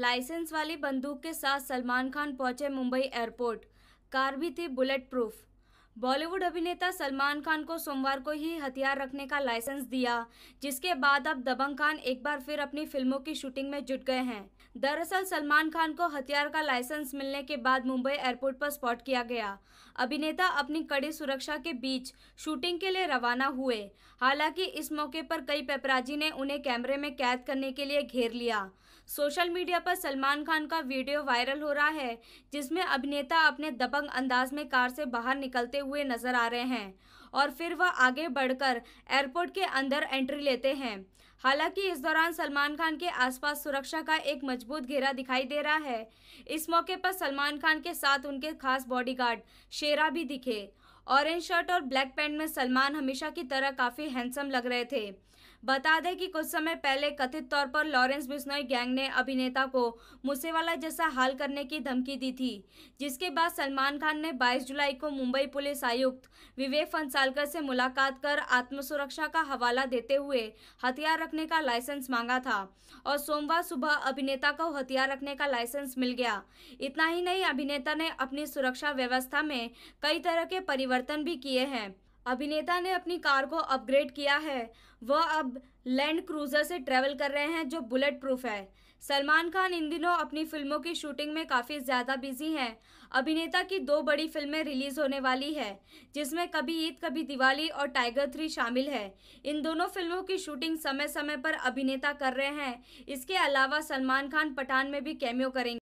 licence वाली बंदूक के साथ सलमान खान पहुंचे मुंबई एयरपोर्ट कार भी थी बुलेट प्रूफ बॉलीवुड अभिनेता सलमान खान को सोमवार को ही हथियार रखने का लाइसेंस दिया जिसके बाद अब दबंग खान एक बार फिर अपनी फिल्मों की शूटिंग में जुट गए हैं दरअसल सलमान खान को हथियार का लाइसेंस मिलने के बाद मुंबई एयरपोर्ट पर स्पॉट किया गया अभिनेता अपनी कड़ी सुरक्षा के बीच शूटिंग के लिए रवाना हुए हालांकि इस मौके पर कई पेपराजी ने उन्हें कैमरे में कैद करने के लिए घेर लिया सोशल मीडिया पर सलमान खान का वीडियो वायरल हो रहा है जिसमें अभिनेता अपने दबंग अंदाज में कार से बाहर निकलते हुए नजर आ रहे हैं और फिर वह आगे बढ़कर एयरपोर्ट के अंदर एंट्री लेते हैं हालांकि इस दौरान सलमान खान के आसपास सुरक्षा का एक मजबूत घेरा दिखाई दे रहा है इस मौके पर सलमान खान के साथ उनके खास बॉडीगार्ड शेरा भी दिखे ऑरेंज शर्ट और ब्लैक पैंट में सलमान हमेशा की तरह काफ़ी हैंडसम लग रहे थे बता दें कि कुछ समय पहले कथित तौर पर लॉरेंस बिश्नोई गैंग ने अभिनेता को मूसेवाला जैसा हाल करने की धमकी दी थी जिसके बाद सलमान खान ने 22 जुलाई को मुंबई पुलिस आयुक्त विवेक फंसालकर से मुलाकात कर आत्मसुरक्षा का हवाला देते हुए हथियार रखने का लाइसेंस मांगा था और सोमवार सुबह अभिनेता को हथियार रखने का लाइसेंस मिल गया इतना ही नहीं अभिनेता ने अपनी सुरक्षा व्यवस्था में कई तरह के परिवर्तन भी किए हैं अभिनेता ने अपनी कार को अपग्रेड किया है वह अब लैंड क्रूजर से ट्रैवल कर रहे हैं जो बुलेट प्रूफ है सलमान खान इन दिनों अपनी फिल्मों की शूटिंग में काफ़ी ज़्यादा बिजी हैं अभिनेता की दो बड़ी फिल्में रिलीज़ होने वाली है जिसमें कभी ईद कभी दिवाली और टाइगर थ्री शामिल है इन दोनों फिल्मों की शूटिंग समय समय पर अभिनेता कर रहे हैं इसके अलावा सलमान खान पठान में भी कैमियो करेंगे